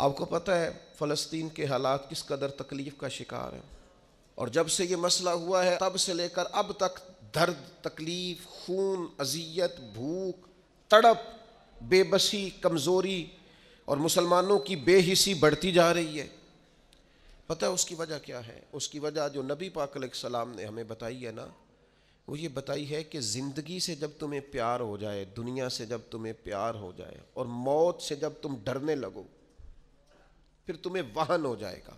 आपको पता है फ़लस्तीन के हालात किस कदर तकलीफ़ का शिकार है और जब से ये मसला हुआ है तब से लेकर अब तक दर्द तकलीफ़ खून अजियत भूख तड़प बेबसी कमज़ोरी और मुसलमानों की बेहिसी बढ़ती जा रही है पता है उसकी वजह क्या है उसकी वजह जो नबी पाक सलाम ने हमें बताई है ना वो ये बताई है कि ज़िंदगी से जब तुम्हें प्यार हो जाए दुनिया से जब तुम्हें प्यार हो जाए और मौत से जब तुम डरने लगो फिर तुम्हें वाहन हो जाएगा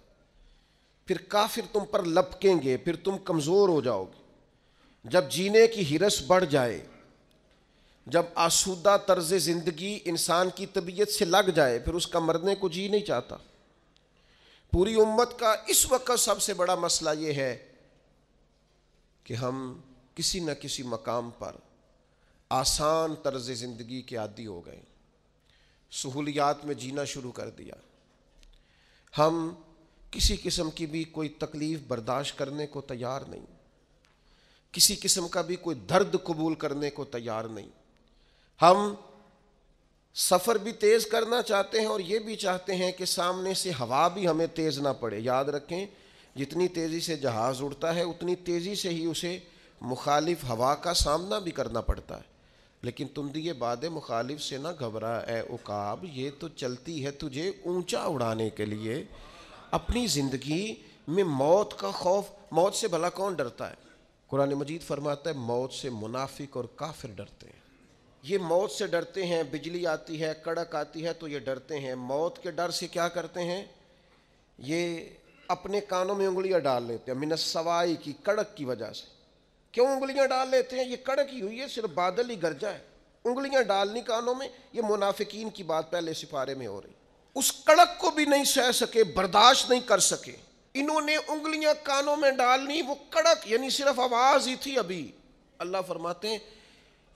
फिर काफिर तुम पर लपकेंगे फिर तुम कमज़ोर हो जाओगे जब जीने की हिरस बढ़ जाए जब आसूदा तर्ज ज़िंदगी इंसान की तबीयत से लग जाए फिर उसका मरने को जी नहीं चाहता पूरी उम्मत का इस वक्त सबसे बड़ा मसला ये है कि हम किसी न किसी मकाम पर आसान तर्ज ज़िंदगी के आदि हो गए सहूलियात में जीना शुरू कर दिया हम किसी किस्म की भी कोई तकलीफ़ बर्दाश्त करने को तैयार नहीं किसी किस्म का भी कोई दर्द कबूल करने को तैयार नहीं हम सफ़र भी तेज़ करना चाहते हैं और ये भी चाहते हैं कि सामने से हवा भी हमें तेज़ ना पड़े याद रखें जितनी तेज़ी से जहाज़ उड़ता है उतनी तेज़ी से ही उसे मुखालिफ हवा का सामना भी करना पड़ता है लेकिन तुम दिए बाद मुखालिफ से ना घबरा ए उकाब ये तो चलती है तुझे ऊंचा उड़ाने के लिए अपनी ज़िंदगी में मौत का खौफ मौत से भला कौन डरता है कुरान मजीद फरमाता है मौत से मुनाफिक और काफिर डरते हैं ये मौत से डरते हैं बिजली आती है कड़क आती है तो ये डरते हैं मौत के डर से क्या करते हैं ये अपने कानों में उंगलियां डाल लेते हैं मिनसवाई की कड़क की वजह से क्यों उंगलियां डाल लेते हैं ये कड़क ही हुई है सिर्फ बादल ही गरजा है उंगलियां डालनी कानों में ये मुनाफिकीन की बात पहले सिफारे में हो रही उस कड़क को भी नहीं सह सके बर्दाश्त नहीं कर सके इन्होंने उंगलियां कानों में डालनी वो कड़क यानी सिर्फ आवाज ही थी अभी अल्लाह फरमाते हैं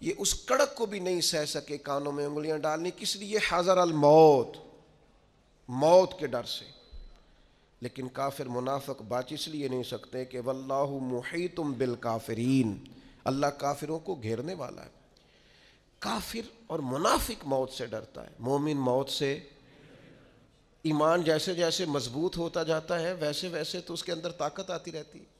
ये उस कड़क को भी नहीं सह सके कानों में उंगलियां डालनी किस लिए हाजर अल मौत मौत के डर से लेकिन काफिर मुनाफक बाच इसलिए नहीं सकते कि वल्लाहु मुही तुम बिल काफरीन अल्लाह काफिरों को घेरने वाला है काफिर और मुनाफिक मौत से डरता है मोमिन मौत से ईमान जैसे जैसे मजबूत होता जाता है वैसे वैसे तो उसके अंदर ताकत आती रहती है